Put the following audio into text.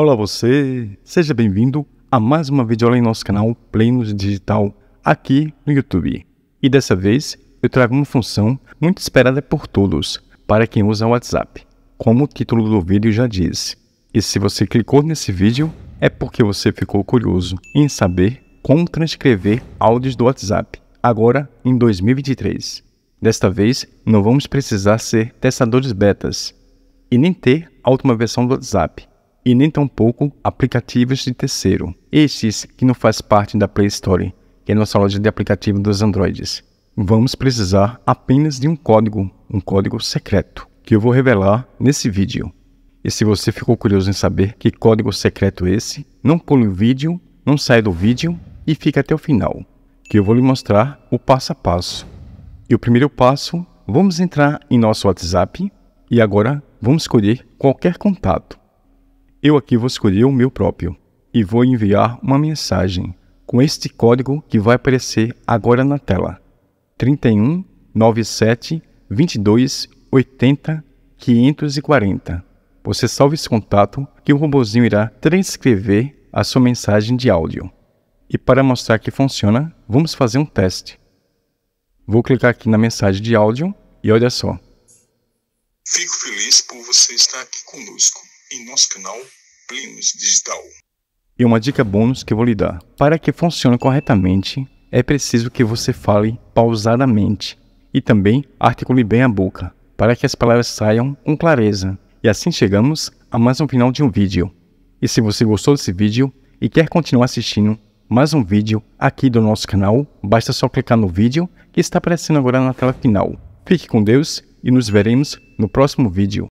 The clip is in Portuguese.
Olá você, seja bem-vindo a mais uma videoaula em nosso canal Plenos Digital aqui no YouTube. E dessa vez eu trago uma função muito esperada por todos para quem usa o WhatsApp, como o título do vídeo já diz. E se você clicou nesse vídeo é porque você ficou curioso em saber como transcrever áudios do WhatsApp agora em 2023. Desta vez não vamos precisar ser testadores betas e nem ter a última versão do WhatsApp e nem tampouco aplicativos de terceiro, estes que não faz parte da Play Store, que é nossa loja de aplicativos dos Androids. Vamos precisar apenas de um código, um código secreto, que eu vou revelar nesse vídeo. E se você ficou curioso em saber que código secreto é esse, não pule o vídeo, não saia do vídeo e fique até o final, que eu vou lhe mostrar o passo a passo. E o primeiro passo, vamos entrar em nosso WhatsApp e agora vamos escolher qualquer contato. Eu aqui vou escolher o meu próprio e vou enviar uma mensagem com este código que vai aparecer agora na tela: 3197 22 80 540. Você salva esse contato que o robozinho irá transcrever a sua mensagem de áudio. E para mostrar que funciona, vamos fazer um teste. Vou clicar aqui na mensagem de áudio e olha só. Fico feliz por você estar aqui conosco em nosso canal Plínus Digital. E uma dica bônus que eu vou lhe dar. Para que funcione corretamente, é preciso que você fale pausadamente e também articule bem a boca, para que as palavras saiam com clareza. E assim chegamos a mais um final de um vídeo. E se você gostou desse vídeo e quer continuar assistindo mais um vídeo aqui do nosso canal, basta só clicar no vídeo que está aparecendo agora na tela final. Fique com Deus e nos veremos no próximo vídeo.